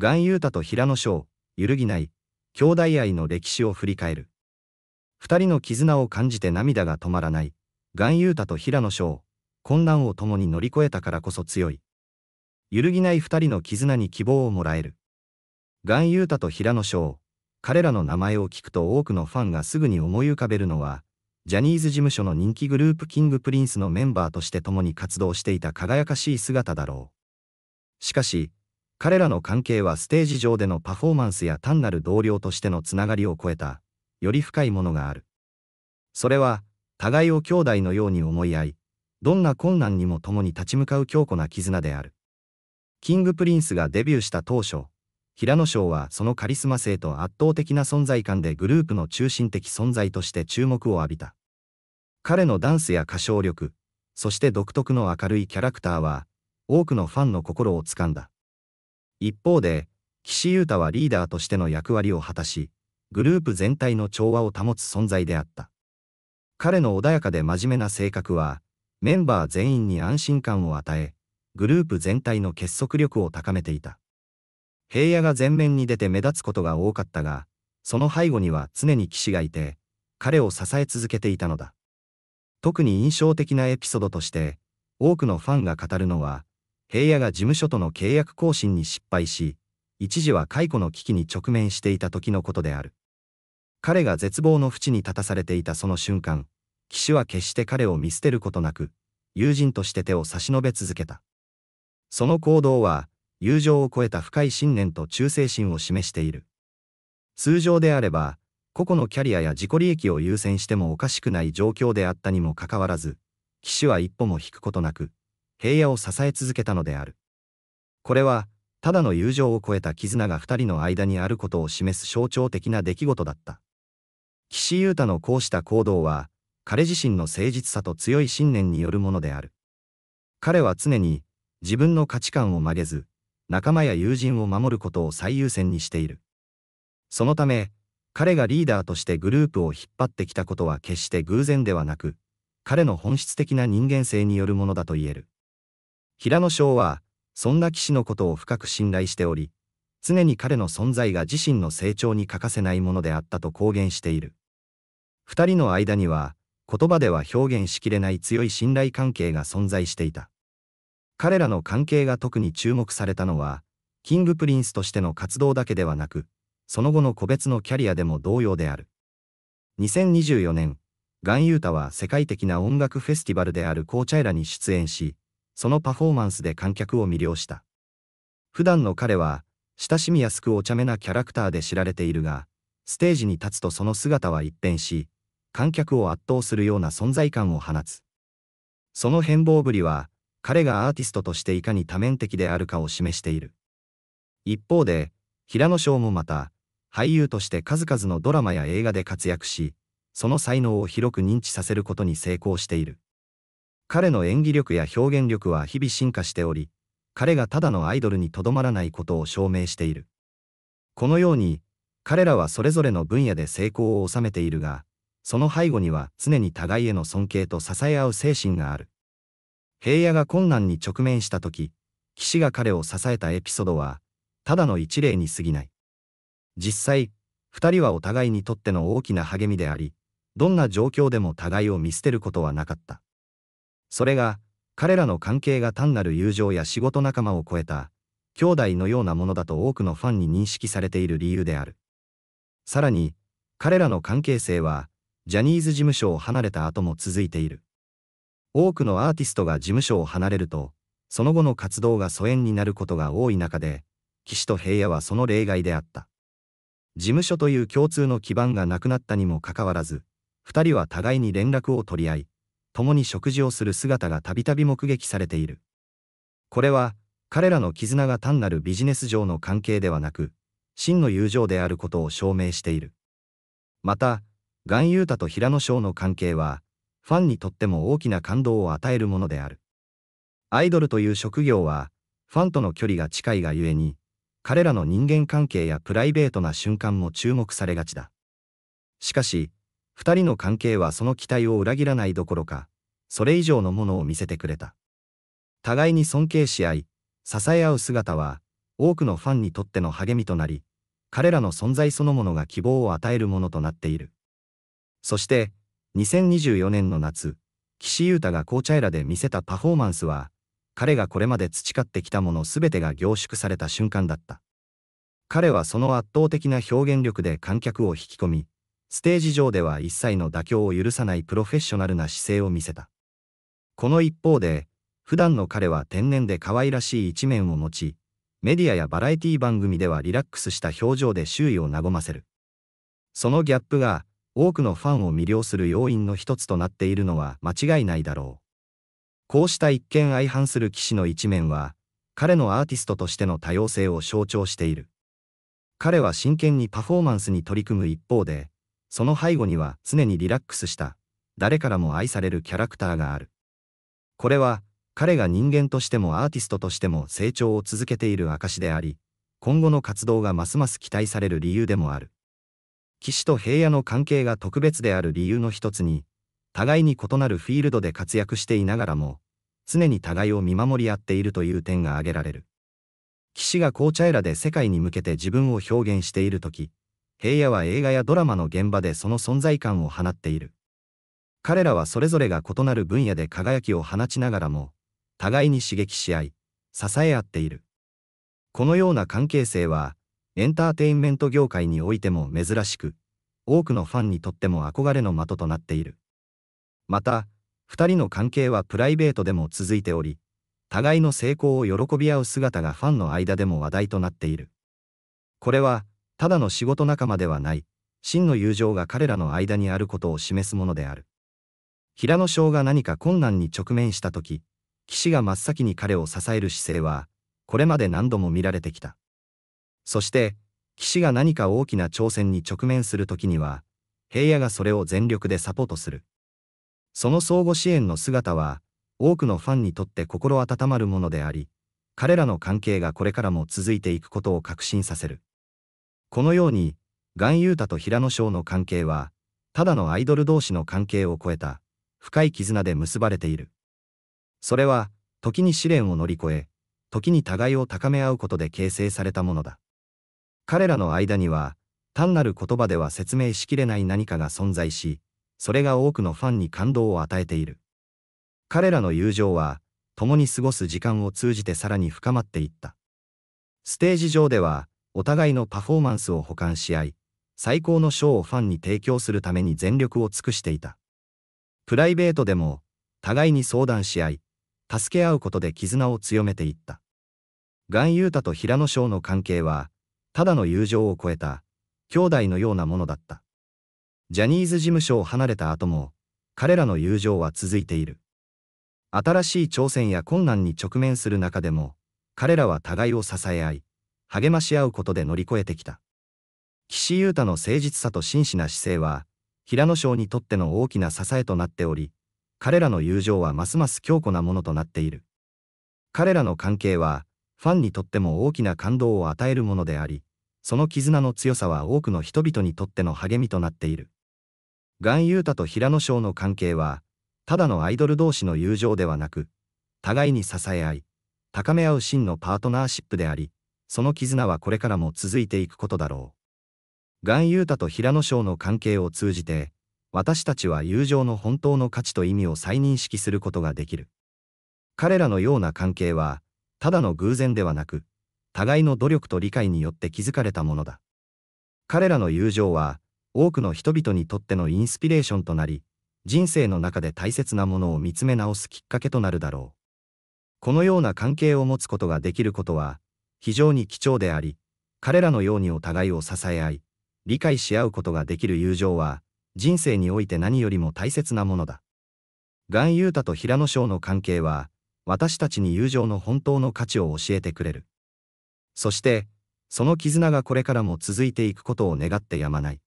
岩優太と平野翔、揺るぎない、兄弟愛の歴史を振り返る。二人の絆を感じて涙が止まらない、岩優太と平野翔、混乱を共に乗り越えたからこそ強い。揺るぎない二人の絆に希望をもらえる。岩優太と平野翔、彼らの名前を聞くと多くのファンがすぐに思い浮かべるのは、ジャニーズ事務所の人気グループキングプリンスのメンバーとして共に活動していた輝かしい姿だろう。しかし、彼らの関係はステージ上でのパフォーマンスや単なる同僚としてのつながりを超えた、より深いものがある。それは、互いを兄弟のように思い合い、どんな困難にも共に立ち向かう強固な絆である。キングプリンスがデビューした当初、平野翔はそのカリスマ性と圧倒的な存在感でグループの中心的存在として注目を浴びた。彼のダンスや歌唱力、そして独特の明るいキャラクターは、多くのファンの心をつかんだ。一方で、岸優太はリーダーとしての役割を果たし、グループ全体の調和を保つ存在であった。彼の穏やかで真面目な性格は、メンバー全員に安心感を与え、グループ全体の結束力を高めていた。平野が前面に出て目立つことが多かったが、その背後には常に岸がいて、彼を支え続けていたのだ。特に印象的なエピソードとして、多くのファンが語るのは、平野が事務所との契約更新に失敗し、一時は解雇の危機に直面していた時のことである。彼が絶望の淵に立たされていたその瞬間、騎手は決して彼を見捨てることなく、友人として手を差し伸べ続けた。その行動は、友情を超えた深い信念と忠誠心を示している。通常であれば、個々のキャリアや自己利益を優先してもおかしくない状況であったにもかかわらず、騎手は一歩も引くことなく、平野を支え続けたのである。これは、ただの友情を超えた絆が二人の間にあることを示す象徴的な出来事だった。岸優太のこうした行動は、彼自身の誠実さと強い信念によるものである。彼は常に、自分の価値観を曲げず、仲間や友人を守ることを最優先にしている。そのため、彼がリーダーとしてグループを引っ張ってきたことは決して偶然ではなく、彼の本質的な人間性によるものだと言える。平野翔は、そんな騎士のことを深く信頼しており、常に彼の存在が自身の成長に欠かせないものであったと公言している。二人の間には、言葉では表現しきれない強い信頼関係が存在していた。彼らの関係が特に注目されたのは、キングプリンスとしての活動だけではなく、その後の個別のキャリアでも同様である。2024年、ガンユータは世界的な音楽フェスティバルであるコーチャイラに出演し、そのパフォーマンスで観客を魅了した。普段の彼は、親しみやすくお茶目なキャラクターで知られているが、ステージに立つとその姿は一変し、観客を圧倒するような存在感を放つ。その変貌ぶりは、彼がアーティストとしていかに多面的であるかを示している。一方で、平野翔もまた、俳優として数々のドラマや映画で活躍し、その才能を広く認知させることに成功している。彼の演技力や表現力は日々進化しており、彼がただのアイドルにとどまらないことを証明している。このように、彼らはそれぞれの分野で成功を収めているが、その背後には常に互いへの尊敬と支え合う精神がある。平野が困難に直面した時、岸が彼を支えたエピソードは、ただの一例に過ぎない。実際、二人はお互いにとっての大きな励みであり、どんな状況でも互いを見捨てることはなかった。それが、彼らの関係が単なる友情や仕事仲間を超えた、兄弟のようなものだと多くのファンに認識されている理由である。さらに、彼らの関係性は、ジャニーズ事務所を離れた後も続いている。多くのアーティストが事務所を離れると、その後の活動が疎遠になることが多い中で、岸と平野はその例外であった。事務所という共通の基盤がなくなったにもかかわらず、二人は互いに連絡を取り合い、共に食事をする姿がたびたび目撃されている。これは、彼らの絆が単なるビジネス上の関係ではなく、真の友情であることを証明している。また、岩優太と平野翔の関係は、ファンにとっても大きな感動を与えるものである。アイドルという職業は、ファンとの距離が近いがゆえに、彼らの人間関係やプライベートな瞬間も注目されがちだ。しかし、二人の関係はその期待を裏切らないどころか、それ以上のものを見せてくれた。互いに尊敬し合い、支え合う姿は、多くのファンにとっての励みとなり、彼らの存在そのものが希望を与えるものとなっている。そして、2024年の夏、岸優太が紅茶ラで見せたパフォーマンスは、彼がこれまで培ってきたもの全てが凝縮された瞬間だった。彼はその圧倒的な表現力で観客を引き込み、ステージ上では一切の妥協を許さないプロフェッショナルな姿勢を見せた。この一方で、普段の彼は天然で可愛らしい一面を持ち、メディアやバラエティ番組ではリラックスした表情で周囲を和ませる。そのギャップが、多くのファンを魅了する要因の一つとなっているのは間違いないだろう。こうした一見相反する騎士の一面は、彼のアーティストとしての多様性を象徴している。彼は真剣にパフォーマンスに取り組む一方で、その背後には常にリラックスした、誰からも愛されるキャラクターがある。これは、彼が人間としてもアーティストとしても成長を続けている証であり、今後の活動がますます期待される理由でもある。騎士と平野の関係が特別である理由の一つに、互いに異なるフィールドで活躍していながらも、常に互いを見守り合っているという点が挙げられる。騎士が紅茶エラで世界に向けて自分を表現しているとき、平野は映画やドラマの現場でその存在感を放っている。彼らはそれぞれが異なる分野で輝きを放ちながらも、互いに刺激し合い、支え合っている。このような関係性は、エンターテインメント業界においても珍しく、多くのファンにとっても憧れの的となっている。また、2人の関係はプライベートでも続いており、互いの成功を喜び合う姿がファンの間でも話題となっている。これは、ただの仕事仲間ではない、真の友情が彼らの間にあることを示すものである。平野翔が何か困難に直面した時、岸が真っ先に彼を支える姿勢は、これまで何度も見られてきた。そして、岸が何か大きな挑戦に直面するときには、平野がそれを全力でサポートする。その相互支援の姿は、多くのファンにとって心温まるものであり、彼らの関係がこれからも続いていくことを確信させる。このように、岩優太と平野翔の関係は、ただのアイドル同士の関係を超えた、深い絆で結ばれている。それは、時に試練を乗り越え、時に互いを高め合うことで形成されたものだ。彼らの間には、単なる言葉では説明しきれない何かが存在し、それが多くのファンに感動を与えている。彼らの友情は、共に過ごす時間を通じてさらに深まっていった。ステージ上では、お互いのパフォーマンスを補完し合い、最高の賞をファンに提供するために全力を尽くしていた。プライベートでも、互いに相談し合い、助け合うことで絆を強めていった。ガン・ユータと平野翔の関係は、ただの友情を超えた、兄弟のようなものだった。ジャニーズ事務所を離れた後も、彼らの友情は続いている。新しい挑戦や困難に直面する中でも、彼らは互いを支え合い、励まし合うことで乗り越えてきた。岸優太の誠実さと真摯な姿勢は、平野賞にとっての大きな支えとなっており、彼らの友情はますます強固なものとなっている。彼らの関係は、ファンにとっても大きな感動を与えるものであり、その絆の強さは多くの人々にとっての励みとなっている。ガンユータと平野翔の関係は、ただのアイドル同士の友情ではなく、互いに支え合い、高め合う真のパートナーシップであり、その絆はこれからも続いていくことだろう。岩優太と平野翔の関係を通じて、私たちは友情の本当の価値と意味を再認識することができる。彼らのような関係は、ただの偶然ではなく、互いの努力と理解によって築かれたものだ。彼らの友情は、多くの人々にとってのインスピレーションとなり、人生の中で大切なものを見つめ直すきっかけとなるだろう。このような関係を持つことができることは、非常に貴重であり、彼らのようにお互いを支え合い、理解し合うことができる友情は、人生において何よりも大切なものだ。岩優太と平野翔の関係は、私たちに友情の本当の価値を教えてくれる。そして、その絆がこれからも続いていくことを願ってやまない。